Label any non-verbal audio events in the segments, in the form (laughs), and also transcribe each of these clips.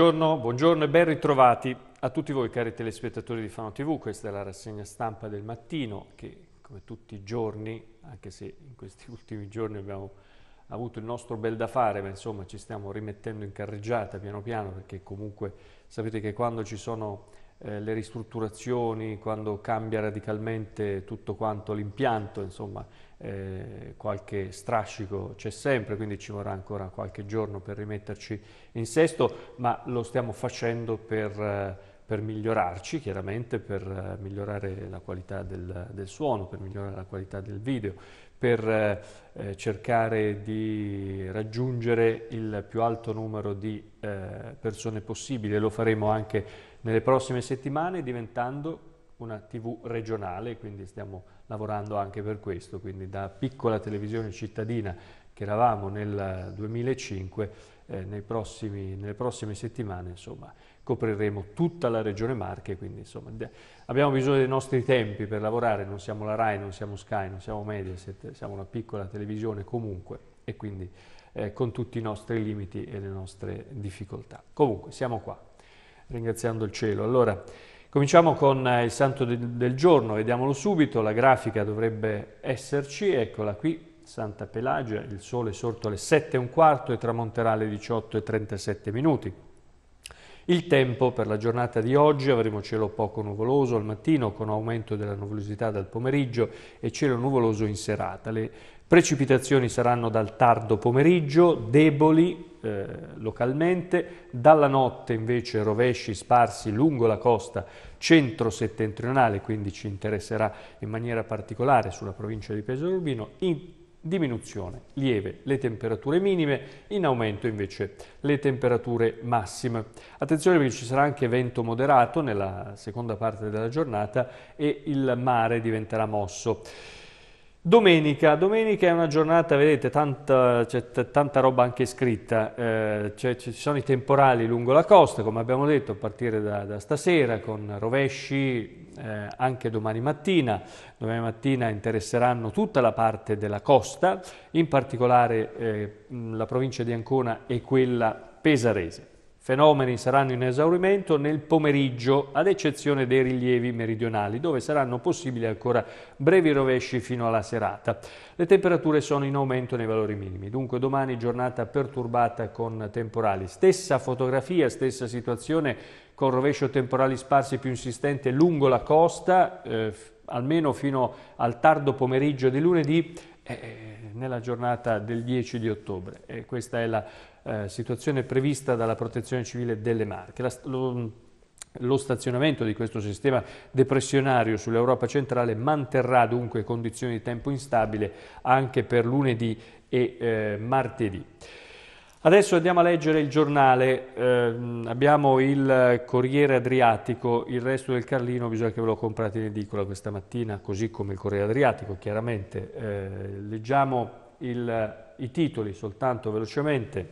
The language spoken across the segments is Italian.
Buongiorno, buongiorno, e ben ritrovati a tutti voi cari telespettatori di Fano TV, questa è la rassegna stampa del mattino che come tutti i giorni, anche se in questi (laughs) ultimi giorni abbiamo avuto il nostro bel da fare, ma insomma ci stiamo rimettendo in carreggiata piano piano perché comunque sapete che quando ci sono eh, le ristrutturazioni, quando cambia radicalmente tutto quanto l'impianto, insomma eh, qualche strascico c'è sempre, quindi ci vorrà ancora qualche giorno per rimetterci in sesto, ma lo stiamo facendo per, eh, per migliorarci, chiaramente per eh, migliorare la qualità del, del, suono, per migliorare la qualità del video, per eh, eh, cercare di raggiungere il più alto numero di eh, persone possibile. Lo faremo anche nelle prossime settimane diventando una TV regionale, quindi stiamo lavorando anche per questo, quindi da piccola televisione cittadina che eravamo nel 2005, eh, prossimi, nelle prossime settimane insomma, copriremo tutta la regione Marche, quindi insomma, abbiamo bisogno dei nostri tempi per lavorare, non siamo la RAI, non siamo Sky, non siamo Mediaset, siamo una piccola televisione comunque e quindi eh, con tutti i nostri limiti e le nostre difficoltà. Comunque siamo qua, ringraziando il cielo. Allora, Cominciamo con eh, il santo del giorno, vediamolo subito, la grafica dovrebbe esserci, eccola qui, Santa Pelagia, il sole è sorto alle 7 e un quarto e tramonterà alle 18 e 37 minuti. Il tempo per la giornata di oggi avremo cielo poco nuvoloso al mattino con aumento della nuvolosità dal pomeriggio e cielo nuvoloso in serata. Le Precipitazioni saranno dal tardo pomeriggio, deboli eh, localmente, dalla notte invece rovesci sparsi lungo la costa centro-settentrionale, quindi ci interesserà in maniera particolare sulla provincia di Pesaro Urbino, in diminuzione lieve le temperature minime, in aumento invece le temperature massime. Attenzione perché ci sarà anche vento moderato nella seconda parte della giornata e il mare diventerà mosso. Domenica, domenica è una giornata, vedete, tanta, tanta roba anche scritta, eh, ci sono i temporali lungo la costa, come abbiamo detto, a partire da, da stasera, con rovesci eh, anche domani mattina. Domani mattina interesseranno tutta la parte della costa, in particolare eh, la provincia di Ancona e quella pesarese fenomeni saranno in esaurimento nel pomeriggio, ad eccezione dei rilievi meridionali, dove saranno possibili ancora brevi rovesci fino alla serata. Le temperature sono in aumento nei valori minimi, dunque domani giornata perturbata con temporali. Stessa fotografia, stessa situazione con rovescio temporali sparsi più insistente lungo la costa, eh, almeno fino al tardo pomeriggio di lunedì, eh, eh nella giornata del 10 di ottobre. E questa è la eh, situazione prevista dalla Protezione Civile delle Marche. La, lo, lo stazionamento di questo sistema depressionario sull'Europa centrale manterrà dunque condizioni di tempo instabile anche per lunedì e eh, martedì. Adesso andiamo a leggere il giornale, eh, abbiamo il Corriere Adriatico, il resto del Carlino bisogna che ve lo comprate in edicola questa mattina, così come il Corriere Adriatico chiaramente. Eh, leggiamo il, i titoli soltanto velocemente.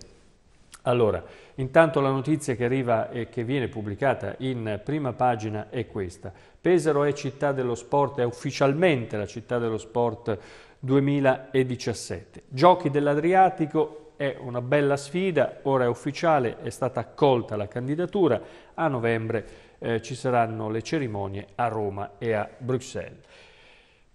Allora, intanto la notizia che arriva e che viene pubblicata in prima pagina è questa. Pesaro è città dello sport, è ufficialmente la città dello sport 2017. Giochi dell'Adriatico è una bella sfida, ora è ufficiale, è stata accolta la candidatura, a novembre eh, ci saranno le cerimonie a Roma e a Bruxelles.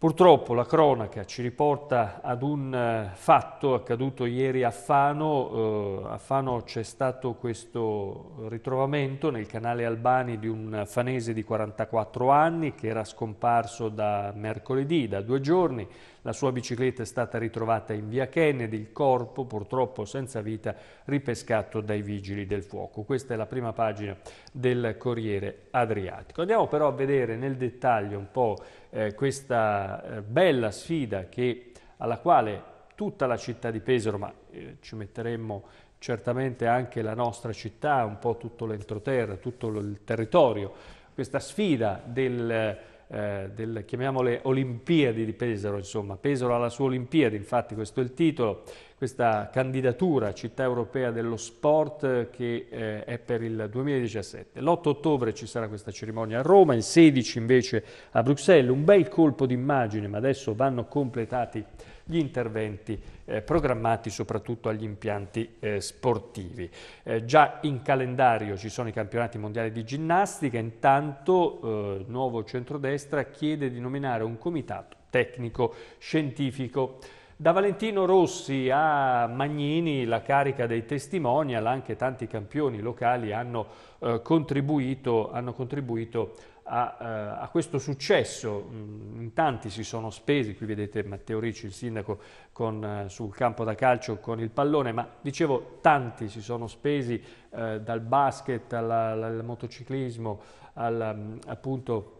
Purtroppo la cronaca ci riporta ad un eh, fatto accaduto ieri a Fano. Eh, a Fano c'è stato questo ritrovamento nel canale Albani di un fanese di 44 anni che era scomparso da mercoledì, da due giorni. La sua bicicletta è stata ritrovata in via Kennedy, il corpo purtroppo senza vita ripescato dai vigili del fuoco. Questa è la prima pagina del Corriere Adriatico. Andiamo però a vedere nel dettaglio un po' eh, questa eh, bella sfida che, alla quale tutta la città di Pesaro, ma eh, ci metteremmo certamente anche la nostra città, un po' tutto l'entroterra, tutto il territorio, questa sfida del eh, del, chiamiamole Olimpiadi di Pesaro, insomma, Pesaro alla sua Olimpiade, infatti questo è il titolo, questa candidatura città europea dello sport che eh, è per il 2017. L'8 ottobre ci sarà questa cerimonia a Roma, il 16 invece a Bruxelles, un bel colpo d'immagine, ma adesso vanno completati gli interventi eh, programmati soprattutto agli impianti eh, sportivi. Eh, già in calendario ci sono i campionati mondiali di ginnastica, intanto eh, Nuovo Centrodestra chiede di nominare un comitato tecnico scientifico. Da Valentino Rossi a Magnini la carica dei testimonial, anche tanti campioni locali hanno, eh, contribuito, hanno contribuito a, eh, a, questo successo. Mm, in tanti si sono spesi, qui vedete Matteo Ricci, il sindaco, con, eh, sul campo da calcio con il pallone, ma dicevo tanti si sono spesi eh, dal basket alla, al motociclismo, al, mm, appunto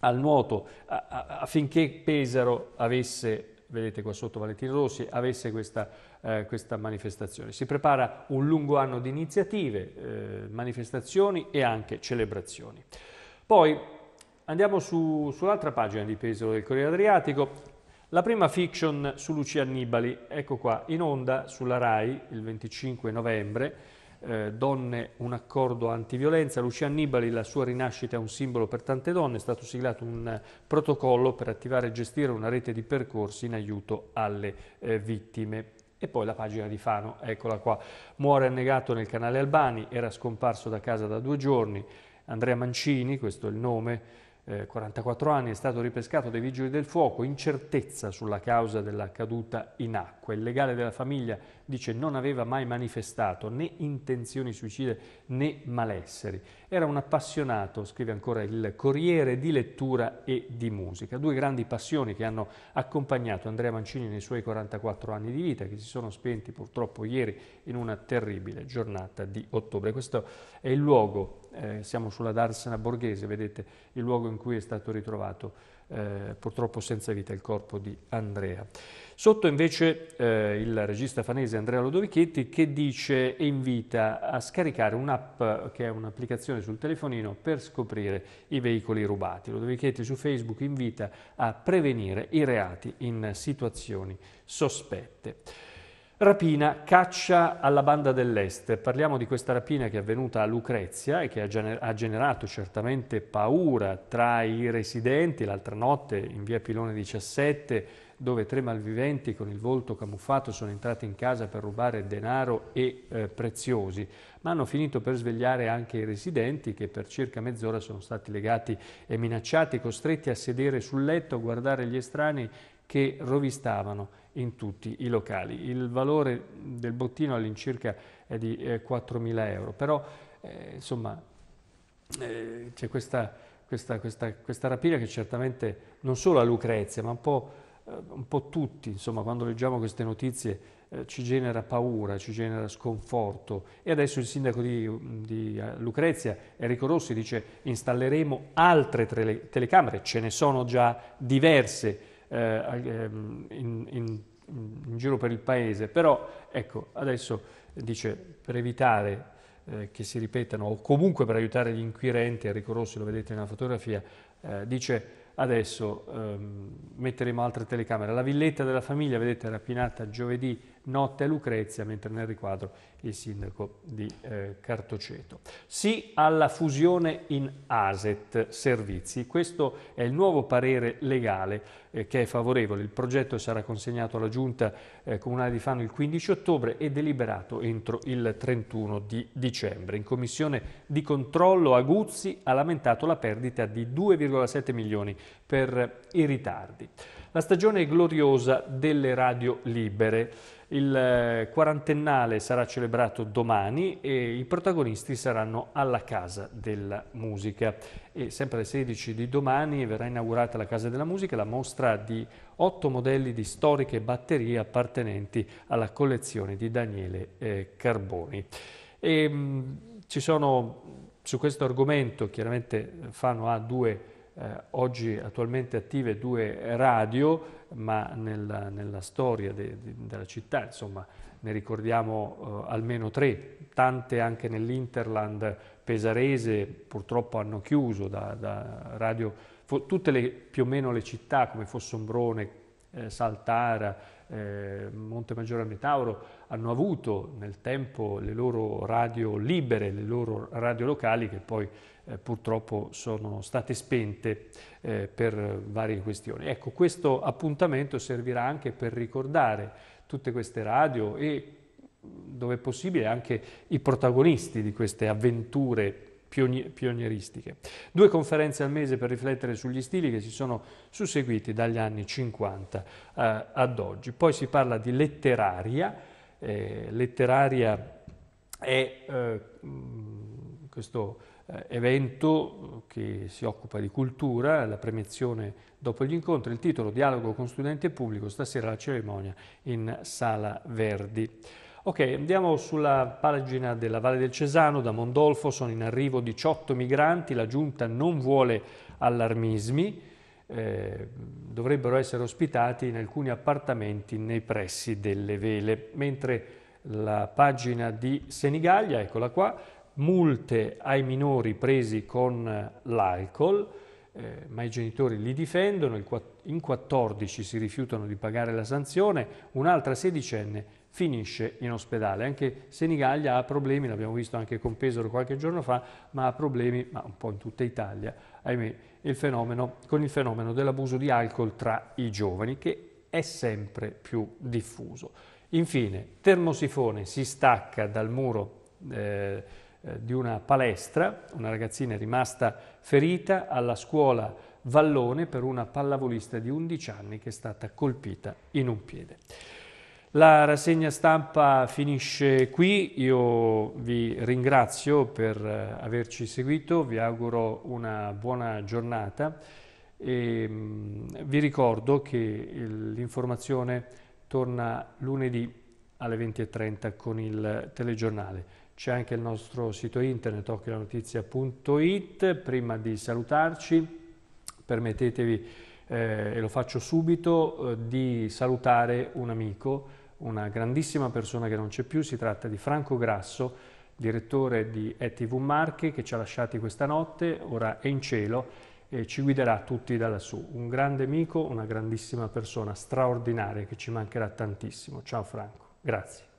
al nuoto, a, a, affinché Pesaro avesse vedete qua sotto Valentino Rossi, avesse questa, eh, questa, manifestazione. Si prepara un lungo anno di iniziative, eh, manifestazioni e anche celebrazioni. Poi andiamo su, sull'altra pagina di Pesaro del Corriere Adriatico. La prima fiction su Lucia Annibali, ecco qua, in onda sulla RAI il 25 novembre. Eh, donne, un accordo antiviolenza. Lucia Annibali, la sua rinascita è un simbolo per tante donne. È stato siglato un eh, protocollo per attivare e gestire una rete di percorsi in aiuto alle eh, vittime. E poi la pagina di Fano, eccola qua. Muore annegato nel canale Albani, era scomparso da casa da due giorni. Andrea Mancini, questo è il nome, eh, 44 anni, è stato ripescato dai vigili del fuoco, incertezza sulla causa della caduta in acqua. Il legale della famiglia dice non aveva mai manifestato né intenzioni suicide né malesseri. Era un appassionato, scrive ancora il Corriere, di lettura e di musica. Due grandi passioni che hanno accompagnato Andrea Mancini nei suoi 44 anni di vita, che si sono spenti purtroppo ieri in una terribile giornata di ottobre. Questo è il luogo eh, siamo sulla Darsena Borghese, vedete il luogo in cui è stato ritrovato eh, purtroppo senza vita il corpo di Andrea. Sotto invece eh, il regista fanese Andrea Lodovichetti che dice e invita a scaricare un'app che è un'applicazione sul telefonino per scoprire i veicoli rubati. Lodovichetti su Facebook invita a prevenire i reati in situazioni sospette. Rapina, caccia alla banda dell'est. Parliamo di questa rapina che è avvenuta a Lucrezia e che ha generato certamente paura tra i residenti. L'altra notte in via Pilone 17, dove tre malviventi con il volto camuffato sono entrati in casa per rubare denaro e eh, preziosi, ma hanno finito per svegliare anche i residenti che per circa mezz'ora sono stati legati e minacciati, costretti a sedere sul letto, a guardare gli estranei che rovistavano in tutti i locali. Il valore del bottino all'incirca è di eh, 4.000 euro, però eh, insomma eh, c'è questa, questa, questa, questa, rapina che certamente non solo a Lucrezia, ma un po', eh, un po tutti, insomma, quando leggiamo queste notizie eh, ci genera paura, ci genera sconforto. E adesso il sindaco di, di eh, Lucrezia, Enrico Rossi, dice installeremo altre tele telecamere, ce ne sono già diverse eh, ehm, in, in, in, giro per il paese, però ecco, adesso dice per evitare eh, che si ripetano o comunque per aiutare gli inquirenti, Enrico Rossi lo vedete nella fotografia, eh, dice adesso ehm, metteremo altre telecamere. La villetta della famiglia, vedete, rapinata giovedì notte a Lucrezia, mentre nel riquadro il sindaco di eh, Cartoceto. Sì alla fusione in ASET Servizi, questo è il nuovo parere legale eh, che è favorevole. Il progetto sarà consegnato alla Giunta eh, Comunale di Fano il 15 ottobre e deliberato entro il 31 di dicembre. In commissione di controllo Aguzzi ha lamentato la perdita di 2,7 milioni per eh, i ritardi. La stagione gloriosa delle radio libere il eh, quarantennale sarà celebrato domani e i protagonisti saranno alla Casa della Musica. E sempre alle 16 di domani verrà inaugurata la Casa della Musica, la mostra di otto modelli di storiche batterie appartenenti alla collezione di Daniele eh, Carboni. E, ehm, mh, ci sono su questo argomento, chiaramente Fano ha due eh, oggi attualmente attive due radio, ma nella, nella storia de, de, della città insomma, ne ricordiamo eh, almeno tre, tante anche nell'Interland pesarese purtroppo hanno chiuso da, da radio, tutte le, più o meno le città come Fossombrone, eh, Saltara, eh, Maggiore a Metauro hanno avuto nel tempo le loro radio libere, le loro radio locali che poi eh, purtroppo sono state spente eh, per varie questioni. Ecco, questo appuntamento servirà anche per ricordare tutte queste radio e dove è possibile anche i protagonisti di queste avventure pionieristiche. Due conferenze al mese per riflettere sugli stili che si sono susseguiti dagli anni 50 eh, ad oggi. Poi si parla di letteraria, eh, letteraria è eh, questo eh, evento che si occupa di cultura, la premiazione dopo gli incontri, il titolo Dialogo con studenti e pubblico, stasera la cerimonia in Sala Verdi. Ok, andiamo sulla pagina della Valle del Cesano, da Mondolfo sono in arrivo 18 migranti, la giunta non vuole allarmismi, eh, dovrebbero essere ospitati in alcuni appartamenti nei pressi delle vele, mentre la pagina di Senigallia, eccola qua, multe ai minori presi con l'alcol, eh, ma i genitori li difendono, in 14 si rifiutano di pagare la sanzione, un'altra sedicenne finisce in ospedale. Anche Senigallia ha problemi, l'abbiamo visto anche con Pesaro qualche giorno fa, ma ha problemi, ma un po' in tutta Italia, ahimè, il fenomeno, con il fenomeno dell'abuso di alcol tra i giovani, che è sempre più diffuso. Infine, termosifone si stacca dal muro eh, eh di una palestra, una ragazzina è rimasta ferita alla scuola Vallone per una pallavolista di 11 anni che è stata colpita in un piede. La rassegna stampa finisce qui, io vi ringrazio per eh, averci seguito, vi auguro una buona giornata e ehm, vi ricordo che l'informazione torna lunedì alle 20.30 con il telegiornale. C'è anche il nostro sito internet occhialanotizia.it. Prima di salutarci permettetevi, eh, e lo faccio subito, eh, di salutare un amico una grandissima persona che non c'è più, si tratta di Franco Grasso, direttore di ETV Marche che ci ha lasciati questa notte, ora è in cielo e ci guiderà tutti da lassù. Un grande amico, una grandissima persona straordinaria che ci mancherà tantissimo. Ciao Franco, grazie.